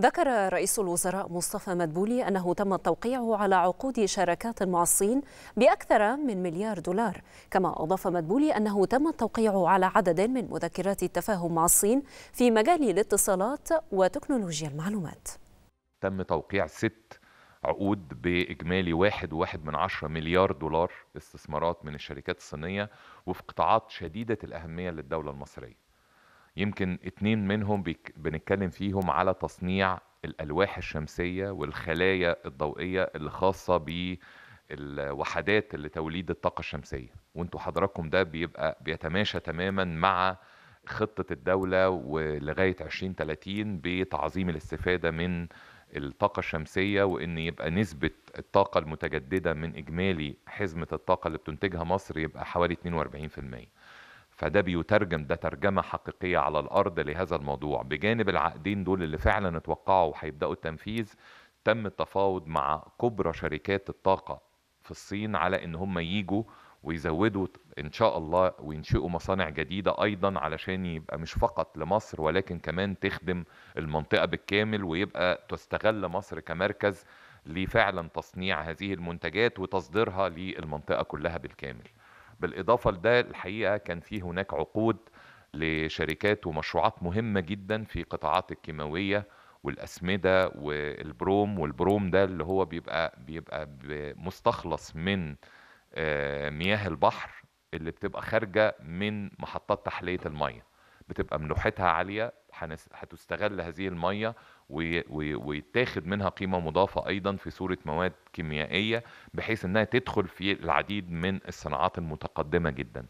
ذكر رئيس الوزراء مصطفى مدبولي أنه تم التوقيع على عقود شراكات مع الصين بأكثر من مليار دولار كما أضاف مدبولي أنه تم التوقيع على عدد من مذكرات التفاهم مع الصين في مجال الاتصالات وتكنولوجيا المعلومات تم توقيع ست عقود بإجمالي واحد وواحد من عشرة مليار دولار استثمارات من الشركات الصينية وفي قطاعات شديدة الأهمية للدولة المصرية يمكن اتنين منهم بنتكلم فيهم على تصنيع الألواح الشمسية والخلايا الضوئية اللي خاصة بالوحدات اللي توليد الطاقة الشمسية وانتوا حضراتكم ده بيبقى بيتماشى تماما مع خطة الدولة ولغاية 2030 بتعظيم الاستفادة من الطاقة الشمسية وإن يبقى نسبة الطاقة المتجددة من إجمالي حزمة الطاقة اللي بتنتجها مصر يبقى حوالي 42%. فده بيترجم ده ترجمة حقيقية على الأرض لهذا الموضوع بجانب العقدين دول اللي فعلا اتوقعوا وهيبدأوا التنفيذ تم التفاوض مع كبرى شركات الطاقة في الصين على إن هم ييجوا ويزودوا إن شاء الله وينشئوا مصانع جديدة أيضا علشان يبقى مش فقط لمصر ولكن كمان تخدم المنطقة بالكامل ويبقى تستغل مصر كمركز لفعلا تصنيع هذه المنتجات وتصديرها للمنطقة كلها بالكامل بالاضافه لده الحقيقه كان في هناك عقود لشركات ومشروعات مهمه جدا في قطاعات الكيماويه والاسمده والبروم والبروم ده اللي هو بيبقى بيبقى مستخلص من آه، مياه البحر اللي بتبقى خارجه من محطات تحليه الميه بتبقى ملوحتها عاليه هتستغل هذه المية ويتاخد منها قيمة مضافة أيضا في صورة مواد كيميائية بحيث أنها تدخل في العديد من الصناعات المتقدمة جداً